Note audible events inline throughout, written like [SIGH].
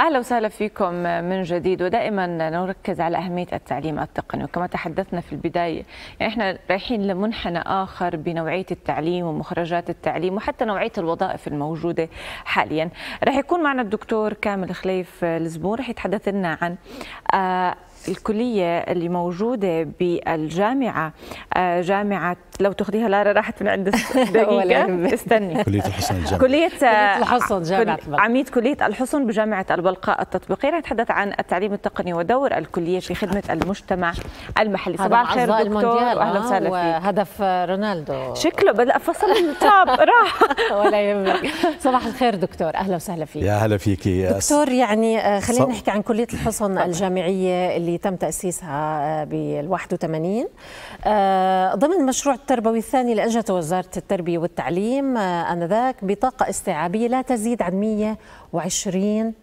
اهلا وسهلا فيكم من جديد ودائما نركز على اهميه التعليم التقني وكما تحدثنا في البدايه يعني احنا رايحين لمنحنى اخر بنوعيه التعليم ومخرجات التعليم وحتى نوعيه الوظائف الموجوده حاليا راح يكون معنا الدكتور كامل خليف الزبون راح يتحدث لنا عن آه، الكلية اللي موجودة بالجامعة آه، جامعة لو تاخذيها لارا راحت من عند [LAUGHS] دقيقة استني كلية الحصن الجامعة كلية آه، الحصن آه، جامعة عميد كلية الحصن بجامعة البلقاء التطبيقية رح يتحدث عن التعليم التقني ودور الكلية في خدمة المجتمع المحلي صباح الخير دكتور أهلا وسهلا فيك وهدف رونالدو شكله بدأ فصل التراب [LAUGHS] راح ولا يهمك صباح الخير دكتور اهلا وسهلا فيك يا هلا فيك دكتور يعني خلينا نحكي عن كلية الحصن الجامعية اللي اللي تم تأسيسها آه، بال 81 آه، ضمن مشروع التربوي الثاني اللي اجته وزارة التربية والتعليم آه، آنذاك بطاقة استيعابية لا تزيد عن 120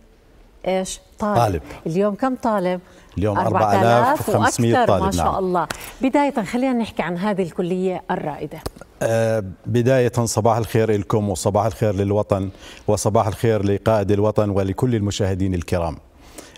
ايش طالب. طالب اليوم كم طالب اليوم 4500 طالب ما شاء نعم. الله بدايه خلينا نحكي عن هذه الكليه الرائده أه بداية صباح الخير لكم وصباح الخير للوطن وصباح الخير لقائد الوطن ولكل المشاهدين الكرام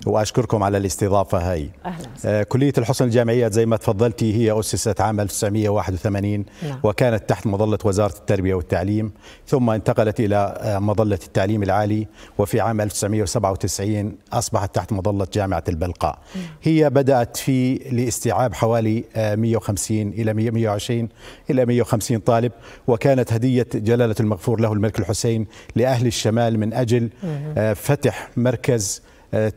واشكركم على الاستضافه هاي أهلا آه، كليه الحسن الجامعيات زي ما تفضلتي هي اسست عام 1981 نعم. وكانت تحت مظله وزاره التربيه والتعليم ثم انتقلت الى آه، مظله التعليم العالي وفي عام 1997 اصبحت تحت مظله جامعه البلقاء نعم. هي بدات في لاستيعاب حوالي 150 آه، الى 120 الى 150 طالب وكانت هديه جلاله المغفور له الملك الحسين لاهل الشمال من اجل نعم. فتح مركز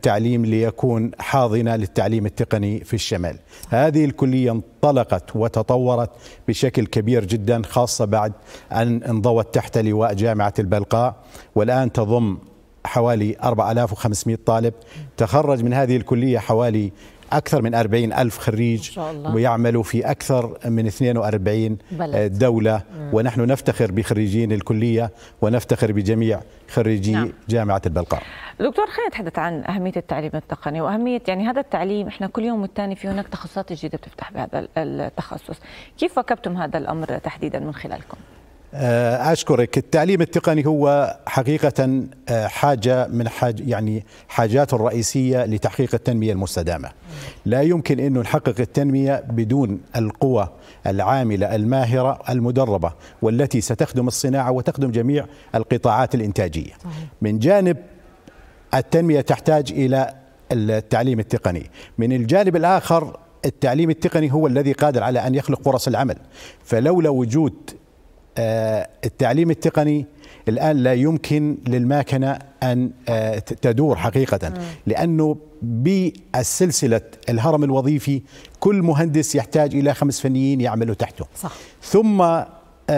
تعليم ليكون حاضنة للتعليم التقني في الشمال هذه الكلية انطلقت وتطورت بشكل كبير جدا خاصة بعد أن انضوت تحت لواء جامعة البلقاء والآن تضم حوالي 4500 طالب تخرج من هذه الكلية حوالي أكثر من 40 ألف خريج ويعملوا في أكثر من 42 بلد. دولة مم. ونحن نفتخر بخريجين الكلية ونفتخر بجميع خريجي نعم. جامعة البلقاء دكتور خلينا نتحدث عن أهمية التعليم التقني وأهمية يعني هذا التعليم إحنا كل يوم والتاني في هناك تخصصات جديدة بتفتح بهذا التخصص كيف واكبتم هذا الأمر تحديدا من خلالكم؟ آه، اشكرك التعليم التقني هو حقيقه آه، حاجه من حاج يعني حاجات الرئيسيه لتحقيق التنميه المستدامه لا يمكن انه نحقق التنميه بدون القوى العامله الماهره المدربه والتي ستخدم الصناعه وتخدم جميع القطاعات الانتاجيه من جانب التنميه تحتاج الى التعليم التقني من الجانب الاخر التعليم التقني هو الذي قادر على ان يخلق فرص العمل فلولا وجود آه، التعليم التقني الآن لا يمكن للماكنة أن آه، تدور حقيقة لأنه بالسلسلة الهرم الوظيفي كل مهندس يحتاج إلى خمس فنيين يعملوا تحته صح. ثم آه،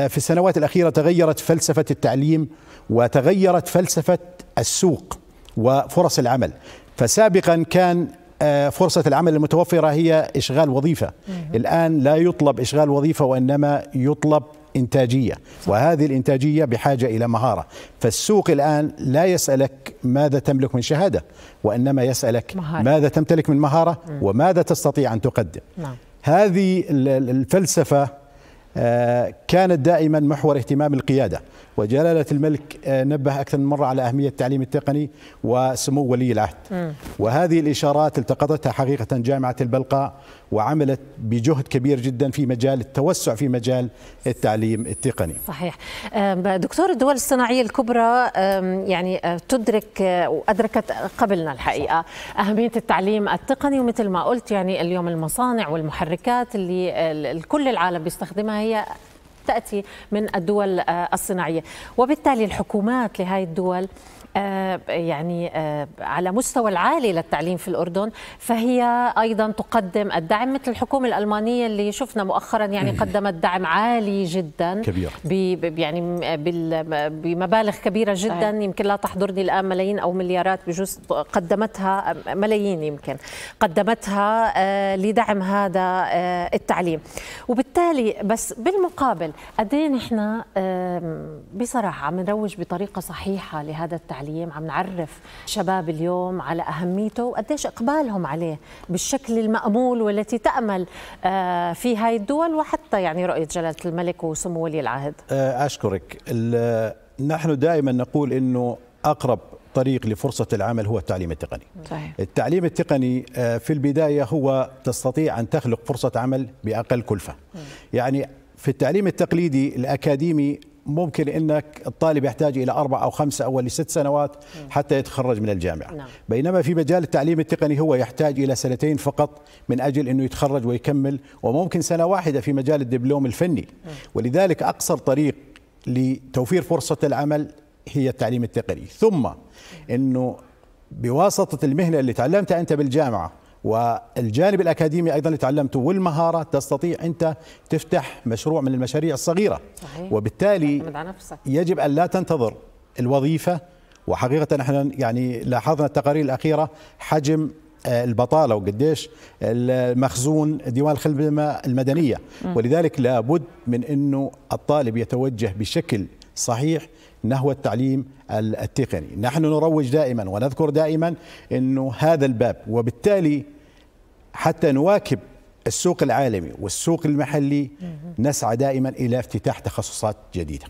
في السنوات الأخيرة تغيرت فلسفة التعليم وتغيرت فلسفة السوق وفرص العمل فسابقا كان فرصة العمل المتوفرة هي إشغال وظيفة الآن لا يطلب إشغال وظيفة وإنما يطلب إنتاجية وهذه الإنتاجية بحاجة إلى مهارة فالسوق الآن لا يسألك ماذا تملك من شهادة وإنما يسألك ماذا تمتلك من مهارة وماذا تستطيع أن تقدم نعم. هذه الفلسفة آه، كانت دائما محور اهتمام القيادة وجلالة الملك آه، نبه أكثر من مرة على أهمية التعليم التقني وسمو ولي العهد وهذه الإشارات التقطتها حقيقة جامعة البلقاء وعملت بجهد كبير جدا في مجال التوسع في مجال التعليم التقني صحيح دكتور الدول الصناعية الكبرى يعني آه، تدرك وأدركت قبلنا الحقيقة أهمية التعليم التقني ومثل ما قلت يعني اليوم المصانع والمحركات اللي كل العالم بيستخدمها هي تأتي من الدول الصناعية وبالتالي الحكومات لهذه الدول آه، يعني آه، على مستوى العالي للتعليم في الأردن فهي أيضا تقدم الدعم مثل الحكومة الألمانية اللي شفنا مؤخرا يعني قدمت دعم عالي جدا كبير. يعني بمبالغ كبيرة جدا صحيح. يمكن لا تحضرني الآن ملايين أو مليارات بجوز قدمتها ملايين يمكن قدمتها آه، لدعم هذا التعليم وبالتالي بس بالمقابل قد إيه نحن بصراحة عم نروج بطريقة صحيحة لهذا التعليم التعليم عم نعرف شباب اليوم على أهميته وقديش إقبالهم عليه بالشكل المأمول والتي تأمل آه، في هاي الدول وحتى يعني رؤية جلالة الملك وسمو ولي العهد آه، أشكرك نحن دائما نقول أنه أقرب طريق لفرصة العمل هو التعليم التقني صحيح. التعليم التقني آه، في البداية هو تستطيع أن تخلق فرصة عمل بأقل كلفة م. يعني في التعليم التقليدي الأكاديمي ممكن انك الطالب يحتاج الى اربع او خمسه او لست سنوات حتى يتخرج من الجامعه نعم. بينما في مجال التعليم التقني هو يحتاج الى سنتين فقط من اجل انه يتخرج ويكمل وممكن سنه واحده في مجال الدبلوم الفني ولذلك اقصر طريق لتوفير فرصه العمل هي التعليم التقني ثم انه بواسطه المهنه اللي تعلمتها انت بالجامعه والجانب الأكاديمي أيضا اللي تعلمته والمهارة تستطيع أنت تفتح مشروع من المشاريع الصغيرة صحيح. وبالتالي يجب أن لا تنتظر الوظيفة وحقيقة نحن يعني لاحظنا التقارير الأخيرة حجم آه، البطالة وقديش المخزون ديوان الخدمة المدنية ولذلك لابد من أنه الطالب يتوجه بشكل صحيح نحو التعليم التقني نحن نروج دائما ونذكر دائما أنه هذا الباب وبالتالي حتى نواكب السوق العالمي والسوق المحلي نسعى دائما الى افتتاح تخصصات جديده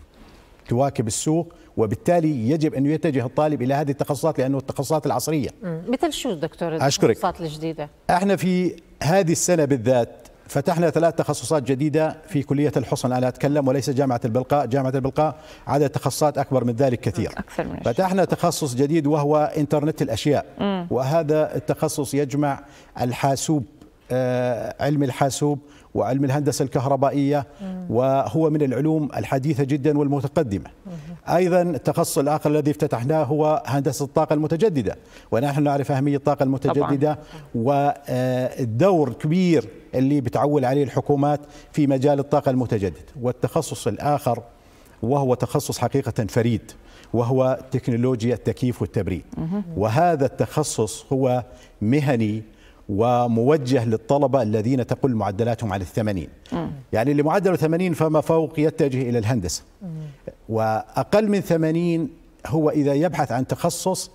تواكب السوق وبالتالي يجب ان يتجه الطالب الى هذه التخصصات لانه التخصصات العصريه مثل شو دكتور التخصصات الجديده اشكرك احنا في هذه السنه بالذات فتحنا ثلاث تخصصات جديدة في كلية الحصن أنا أتكلم وليس جامعة البلقاء جامعة البلقاء عدد تخصصات أكبر من ذلك كثير أكثر من فتحنا تخصص جديد وهو إنترنت الأشياء م. وهذا التخصص يجمع الحاسوب آه، علم الحاسوب وعلم الهندسة الكهربائية وهو من العلوم الحديثة جدا والمتقدمة ايضا التخصص الاخر الذي افتتحناه هو هندسه الطاقه المتجدده ونحن نعرف اهميه الطاقه المتجدده طبعا. والدور آه، كبير اللي بتعول عليه الحكومات في مجال الطاقه المتجدده والتخصص الاخر وهو تخصص حقيقه فريد وهو تكنولوجيا التكييف والتبريد وهذا التخصص هو مهني وموجه للطلبة الذين تقل معدلاتهم على الثمانين يعني اللي معدله ثمانين فما فوق يتجه إلى الهندسة وأقل من 80 هو إذا يبحث عن تخصص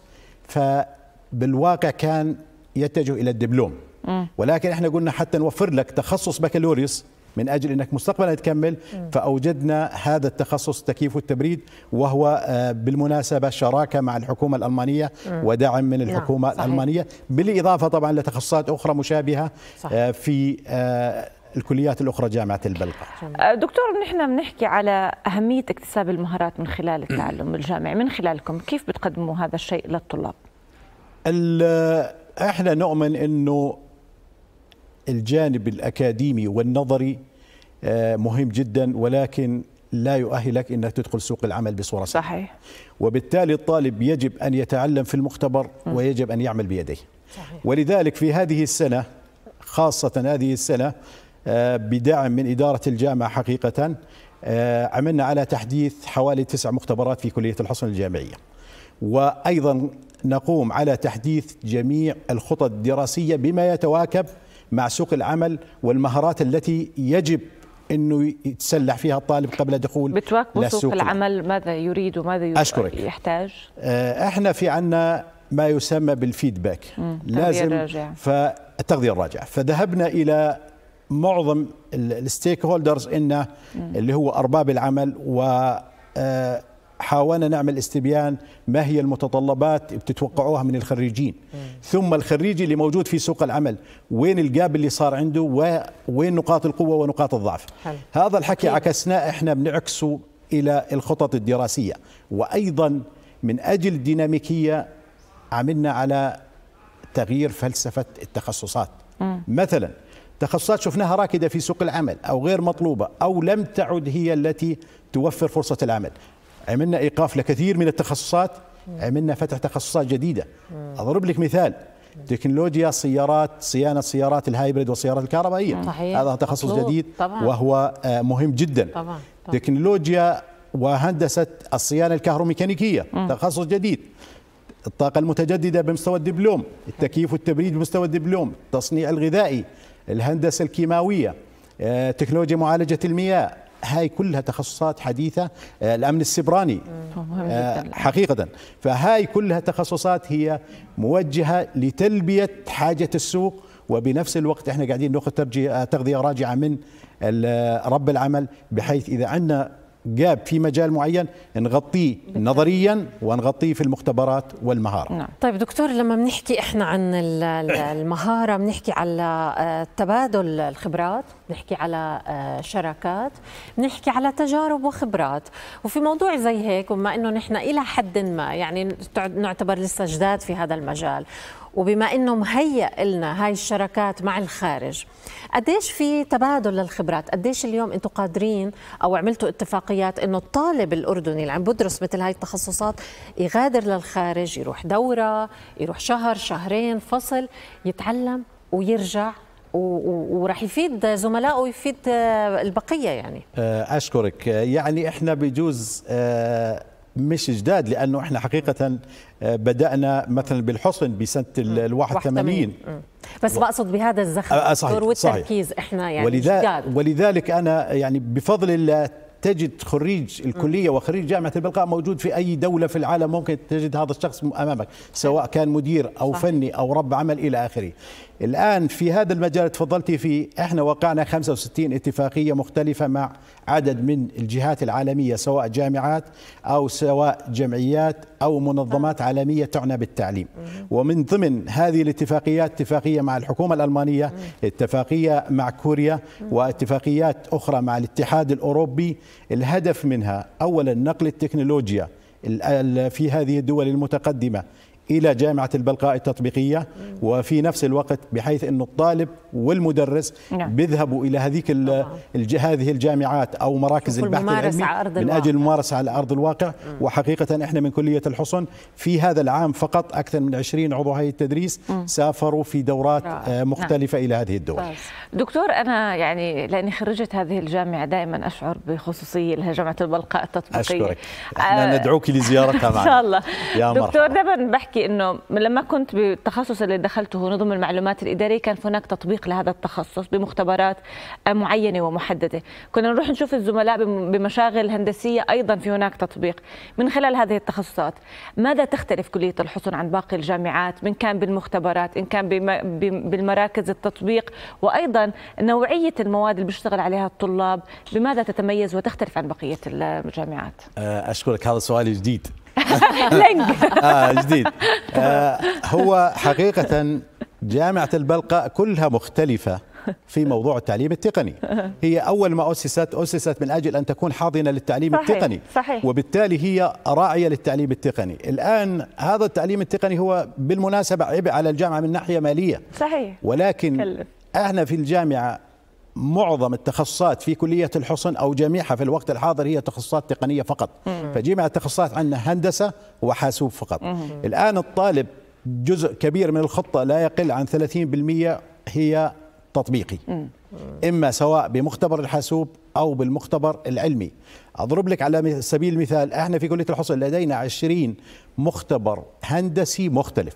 فبالواقع كان يتجه إلى الدبلوم ولكن احنا قلنا حتى نوفر لك تخصص بكالوريوس من اجل انك مستقبلا تكمل فاوجدنا هذا التخصص التكييف والتبريد وهو آه، بالمناسبه شراكه مع الحكومه الالمانيه ودعم من نعم، الحكومه الالمانيه بالاضافه طبعا لتخصصات اخرى مشابهه آه، في آه، الكليات الاخرى جامعه البلقاء. أه، دكتور نحن بنحكي على اهميه اكتساب المهارات من خلال التعلم الجامعي، من خلالكم كيف بتقدموا هذا الشيء للطلاب؟ احنا نؤمن انه الجانب الاكاديمي والنظري أه، مهم جدا ولكن لا يؤهلك انك تدخل سوق العمل بصوره صحيح. وبالتالي الطالب يجب ان يتعلم في المختبر ويجب ان يعمل بيديه. صحيح. ولذلك في هذه السنه خاصه هذه السنه آه، بدعم من إدارة الجامعة حقيقة آه، عملنا على تحديث حوالي تسع مختبرات في كلية الحصن الجامعية وأيضا نقوم على تحديث جميع الخطط الدراسية بما يتواكب مع سوق العمل والمهارات التي يجب انه يتسلح فيها الطالب قبل دخول بتواكبوا سوق العمل ماذا يريد وماذا أشكرك. يحتاج آه، احنا في عنا ما يسمى بالفيدباك لازم التغذيه الراجعه فذهبنا الى معظم الستيك هولدرز إن اللي هو أرباب العمل و آه، حاولنا نعمل استبيان ما هي المتطلبات بتتوقعوها من الخريجين ثم الخريج اللي موجود في سوق العمل وين الجاب اللي صار عنده وين نقاط القوة ونقاط الضعف حل. هذا الحكي عكسناه إحنا بنعكسه إلى الخطط الدراسية وأيضا من أجل الديناميكية عملنا على تغيير فلسفة التخصصات مم. مثلا تخصصات شفناها راكده في سوق العمل او غير مطلوبه او لم تعد هي التي توفر فرصه العمل عملنا ايقاف لكثير من التخصصات عملنا فتح تخصصات جديده اضرب لك مثال تكنولوجيا سيارات صيانه سيارات الهايبريد والسيارات الكهربائيه صحيح. هذا تخصص مطلوب. جديد طبعا. وهو آه، مهم جدا طبعا. طبعا. تكنولوجيا وهندسه الصيانه الكهروميكانيكيه تخصص جديد الطاقة المتجددة بمستوى الدبلوم التكييف والتبريد بمستوى الدبلوم التصنيع الغذائي الهندسة الكيماوية آه، تكنولوجيا معالجة المياه هاي كلها تخصصات حديثة آه، الأمن السبراني آه، حقيقة فهاي كلها تخصصات هي موجهة لتلبية حاجة السوق وبنفس الوقت احنا قاعدين ناخذ تغذية راجعة من رب العمل بحيث إذا عندنا جاب في مجال معين نغطيه نظريا ونغطيه في المختبرات والمهارة نعم. طيب دكتور لما بنحكي احنا عن [COUGHS] المهارة بنحكي على آه، تبادل الخبرات بنحكي على آه، شراكات بنحكي على تجارب وخبرات وفي موضوع زي هيك وما انه نحن الى حد ما يعني نعتبر لسه جداد في هذا المجال وبما انه مهيئ لنا هاي الشراكات مع الخارج قديش في تبادل للخبرات قديش اليوم انتم قادرين او عملتوا اتفاقيات انه الطالب الاردني اللي عم بدرس مثل هاي التخصصات يغادر للخارج يروح دوره يروح شهر شهرين فصل يتعلم ويرجع وراح يفيد زملائه ويفيد آه، البقيه يعني آه، اشكرك يعني احنا بجوز آه، مش جداد لانه احنا حقيقه آه، بدانا مثلا بالحصن بسنه ال 81 بس بقصد بهذا الزخم آه، آه، صحيح والتركيز صحيح احنا يعني ولذا جداد ولذلك انا يعني بفضل الله تجد خريج الكليه وخريج جامعه البلقاء موجود في اي دوله في العالم ممكن تجد هذا الشخص امامك سواء كان مدير او صحيح. فني او رب عمل الى اخره الآن في هذا المجال تفضلتي فيه احنا وقعنا 65 اتفاقية مختلفة مع عدد من الجهات العالمية سواء جامعات أو سواء جمعيات أو منظمات عالمية تعنى بالتعليم ومن ضمن هذه الاتفاقيات اتفاقية مع الحكومة الألمانية اتفاقية مع كوريا واتفاقيات أخرى مع الاتحاد الأوروبي الهدف منها أولا نقل التكنولوجيا في هذه الدول المتقدمة الى جامعه البلقاء التطبيقيه وفي نفس الوقت بحيث انه الطالب والمدرس نعم. بيذهبوا الى هذيك هذه الجامعات او مراكز البحث العلمي من اجل الممارسه على ارض الواقع وحقيقه احنا من كليه الحصن في هذا العام فقط اكثر من 20 عضو هيئه التدريس سافروا في دورات آه، نعم. مختلفه الى هذه الدول دكتور انا يعني لاني خرجت هذه الجامعه دائما اشعر بخصوصيه لها جامعه البلقاء التطبيقيه اشكرك احنا ندعوك لزيارتها معنا [LAUGHS] ان شاء الله يا دكتور دائما بحكي بحكي انه لما كنت بالتخصص اللي دخلته نظم المعلومات الاداريه كان هناك تطبيق لهذا التخصص بمختبرات معينه ومحدده كنا نروح نشوف الزملاء بمشاغل هندسيه ايضا في هناك تطبيق من خلال هذه التخصصات ماذا تختلف كليه الحصن عن باقي الجامعات من كان بالمختبرات ان كان بالمراكز التطبيق وايضا نوعيه المواد اللي بيشتغل عليها الطلاب بماذا تتميز وتختلف عن بقيه الجامعات أه، اشكرك هذا سؤال جديد [LAUGHS] [LAUGHS] اه جديد آه هو حقيقه جامعه البلقاء كلها مختلفه في موضوع التعليم التقني هي أول ما أسست أسست من أجل أن تكون حاضنة للتعليم صحيح التقني صحيح وبالتالي هي راعية للتعليم التقني الآن هذا التعليم التقني هو بالمناسبة عبء على الجامعة من ناحية مالية صحيح ولكن كلف. احنا في الجامعة معظم التخصصات في كلية الحصن أو جميعها في الوقت الحاضر هي تخصصات تقنية فقط فجميع التخصصات عندنا هندسة وحاسوب فقط الآن الطالب جزء كبير من الخطة لا يقل عن 30% هي تطبيقي إما سواء بمختبر الحاسوب أو بالمختبر العلمي أضرب لك على سبيل المثال إحنا في كلية الحصن لدينا 20 مختبر هندسي مختلف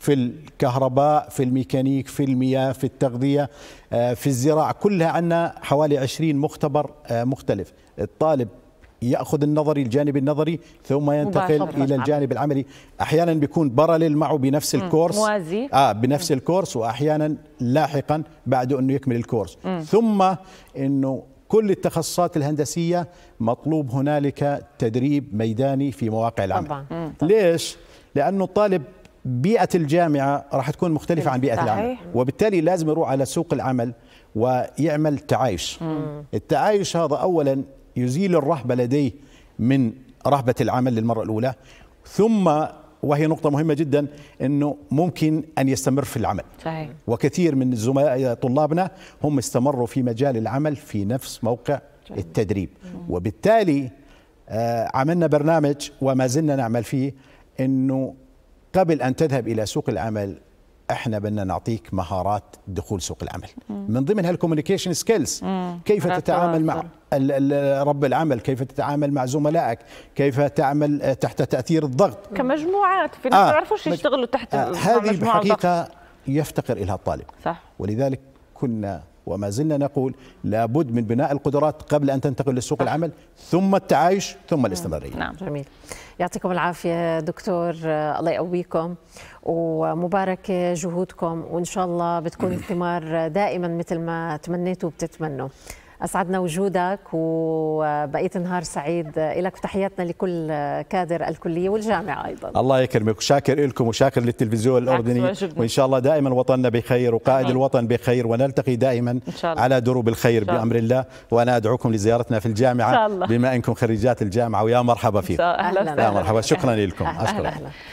في الكهرباء في الميكانيك في المياه في التغذية آه، في الزراعة كلها عندنا حوالي 20 مختبر آه، مختلف الطالب ياخذ النظري الجانب النظري ثم ينتقل الى الجانب العملي احيانا بيكون برلل معه بنفس الكورس موازي اه بنفس الكورس واحيانا لاحقا بعد انه يكمل الكورس م. ثم انه كل التخصصات الهندسيه مطلوب هنالك تدريب ميداني في مواقع العمل طبعا. ليش لانه الطالب بيئة الجامعة راح تكون مختلفة عن بيئة صحيح. العمل وبالتالي لازم يروح على سوق العمل ويعمل تعايش التعايش هذا أولا يزيل الرهبة لديه من رهبة العمل للمرة الأولى ثم وهي نقطة مهمة جدا أنه ممكن أن يستمر في العمل صحيح. وكثير من زملاء طلابنا هم استمروا في مجال العمل في نفس موقع التدريب وبالتالي آه، عملنا برنامج وما زلنا نعمل فيه أنه قبل أن تذهب إلى سوق العمل احنا بدنا نعطيك مهارات دخول سوق العمل مم. من ضمنها الكوميونيكيشن سكيلز كيف تتعامل مع رب العمل كيف تتعامل مع زملائك كيف تعمل تحت تاثير الضغط كمجموعات في ناس ما آه. يعرفوش يشتغلوا تحت آه. هذه الحقيقه يفتقر الى الطالب صح ولذلك كنا وما زلنا نقول لابد من بناء القدرات قبل أن تنتقل لسوق العمل ثم التعايش ثم الاستمرارية نعم جميل يعطيكم العافية دكتور الله يقويكم ومباركة جهودكم وإن شاء الله بتكون [CLEARS THROAT] الثمار دائما مثل ما تمنيتوا وبتتمنوا أسعدنا وجودك وبقية نهار سعيد لك وتحياتنا لكل كادر الكلية والجامعة أيضا الله يكرمك وشاكر لكم وشاكر للتلفزيون الأردني وإن شاء الله دائما وطننا بخير وقائد آه. الوطن بخير ونلتقي دائما على دروب الخير بأمر الله وأنا أدعوكم لزيارتنا في الجامعة إن شاء الله. بما أنكم خريجات الجامعة ويا مرحبا فيكم أهلا, أهلا, أهلا يا مرحبا شكرا أهلا لكم أهلا أشكرك أهلا.